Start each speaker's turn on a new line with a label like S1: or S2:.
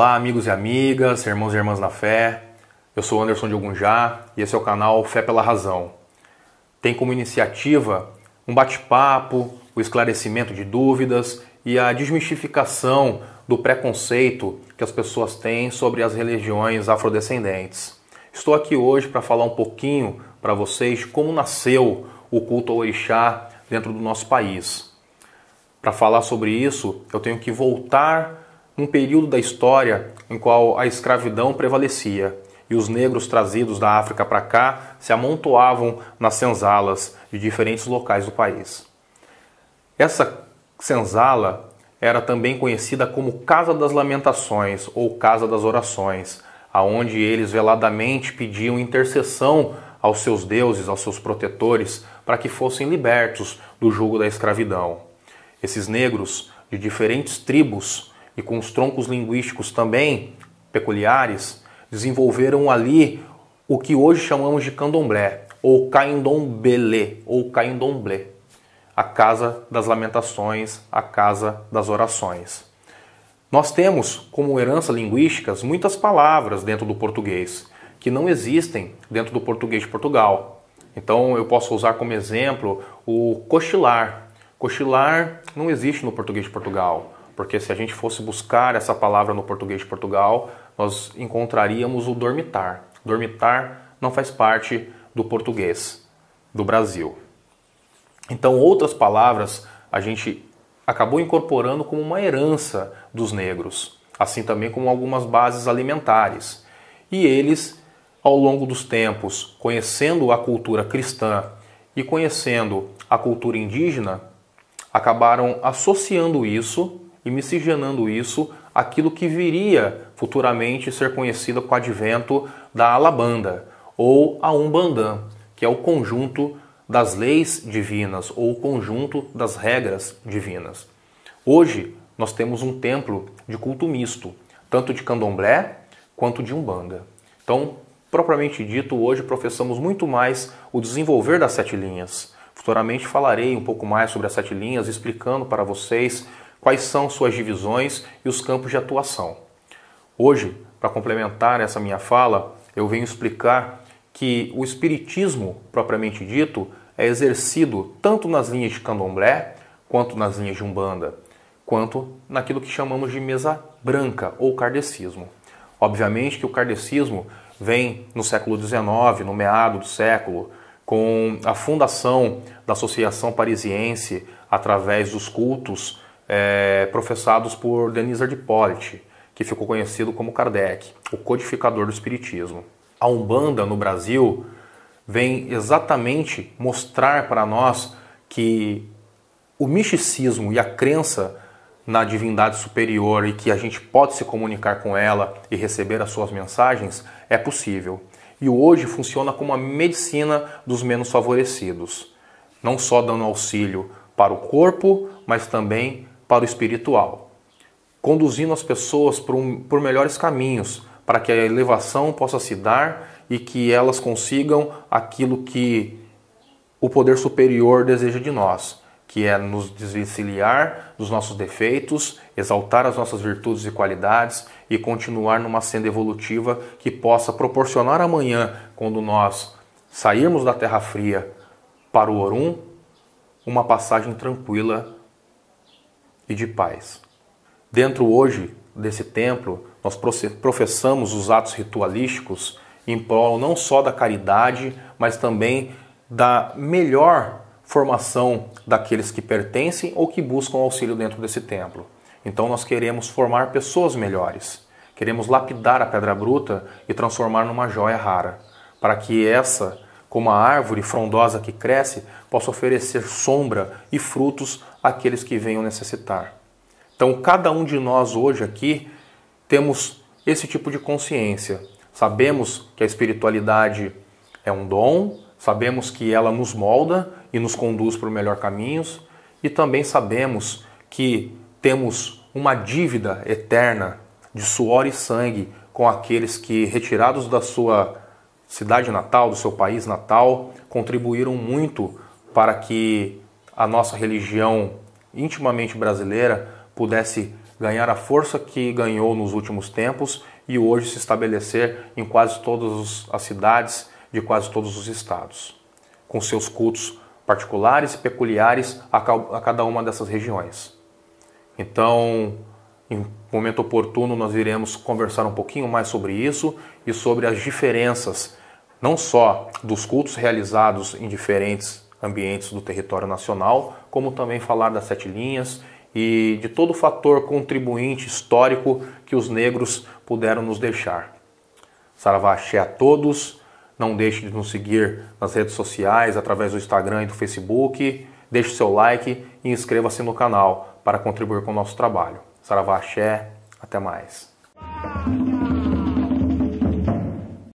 S1: Olá, amigos e amigas, irmãos e irmãs na fé. Eu sou Anderson de Ogunjá e esse é o canal Fé pela Razão. Tem como iniciativa um bate-papo, o esclarecimento de dúvidas e a desmistificação do preconceito que as pessoas têm sobre as religiões afrodescendentes. Estou aqui hoje para falar um pouquinho para vocês como nasceu o culto ao orixá dentro do nosso país. Para falar sobre isso, eu tenho que voltar um período da história em qual a escravidão prevalecia e os negros trazidos da África para cá se amontoavam nas senzalas de diferentes locais do país. Essa senzala era também conhecida como Casa das Lamentações ou Casa das Orações, aonde eles veladamente pediam intercessão aos seus deuses, aos seus protetores, para que fossem libertos do jugo da escravidão. Esses negros de diferentes tribos e com os troncos linguísticos também peculiares, desenvolveram ali o que hoje chamamos de candomblé, ou caindombele, ou caindomblé, a casa das lamentações, a casa das orações. Nós temos como herança linguísticas muitas palavras dentro do português que não existem dentro do português de Portugal. Então eu posso usar como exemplo o cochilar. Cochilar não existe no português de Portugal porque se a gente fosse buscar essa palavra no português de Portugal, nós encontraríamos o dormitar. Dormitar não faz parte do português do Brasil. Então, outras palavras a gente acabou incorporando como uma herança dos negros, assim também como algumas bases alimentares. E eles, ao longo dos tempos, conhecendo a cultura cristã e conhecendo a cultura indígena, acabaram associando isso e miscigenando isso aquilo que viria futuramente ser conhecido com o advento da Alabanda ou a Umbandã, que é o conjunto das leis divinas ou o conjunto das regras divinas. Hoje nós temos um templo de culto misto, tanto de candomblé quanto de umbanda. Então, propriamente dito, hoje professamos muito mais o desenvolver das sete linhas. Futuramente falarei um pouco mais sobre as sete linhas, explicando para vocês quais são suas divisões e os campos de atuação. Hoje, para complementar essa minha fala, eu venho explicar que o espiritismo propriamente dito é exercido tanto nas linhas de candomblé, quanto nas linhas de umbanda, quanto naquilo que chamamos de mesa branca ou kardecismo. Obviamente que o kardecismo vem no século XIX, no meado do século, com a fundação da Associação Parisiense através dos cultos é, professados por Denis Ardipoliti, que ficou conhecido como Kardec, o codificador do Espiritismo. A Umbanda no Brasil vem exatamente mostrar para nós que o misticismo e a crença na divindade superior e que a gente pode se comunicar com ela e receber as suas mensagens é possível. E hoje funciona como a medicina dos menos favorecidos, não só dando auxílio para o corpo, mas também para o espiritual, conduzindo as pessoas por, um, por melhores caminhos, para que a elevação possa se dar e que elas consigam aquilo que o poder superior deseja de nós, que é nos desvencilhar dos nossos defeitos, exaltar as nossas virtudes e qualidades e continuar numa senda evolutiva que possa proporcionar amanhã, quando nós sairmos da Terra Fria para o Orum, uma passagem tranquila e de paz. Dentro hoje desse templo, nós professamos os atos ritualísticos em prol não só da caridade, mas também da melhor formação daqueles que pertencem ou que buscam auxílio dentro desse templo. Então nós queremos formar pessoas melhores. Queremos lapidar a pedra bruta e transformar numa joia rara, para que essa, como a árvore frondosa que cresce, possa oferecer sombra e frutos aqueles que venham necessitar. Então, cada um de nós hoje aqui temos esse tipo de consciência. Sabemos que a espiritualidade é um dom, sabemos que ela nos molda e nos conduz para o melhor caminhos, e também sabemos que temos uma dívida eterna de suor e sangue com aqueles que, retirados da sua cidade natal, do seu país natal, contribuíram muito para que a nossa religião intimamente brasileira pudesse ganhar a força que ganhou nos últimos tempos e hoje se estabelecer em quase todas as cidades de quase todos os estados, com seus cultos particulares e peculiares a cada uma dessas regiões. Então, em momento oportuno, nós iremos conversar um pouquinho mais sobre isso e sobre as diferenças, não só dos cultos realizados em diferentes ambientes do território nacional, como também falar das sete linhas e de todo o fator contribuinte histórico que os negros puderam nos deixar. Saravá axé a todos. Não deixe de nos seguir nas redes sociais, através do Instagram e do Facebook. Deixe seu like e inscreva-se no canal para contribuir com o nosso trabalho. Saravá axé. Até mais.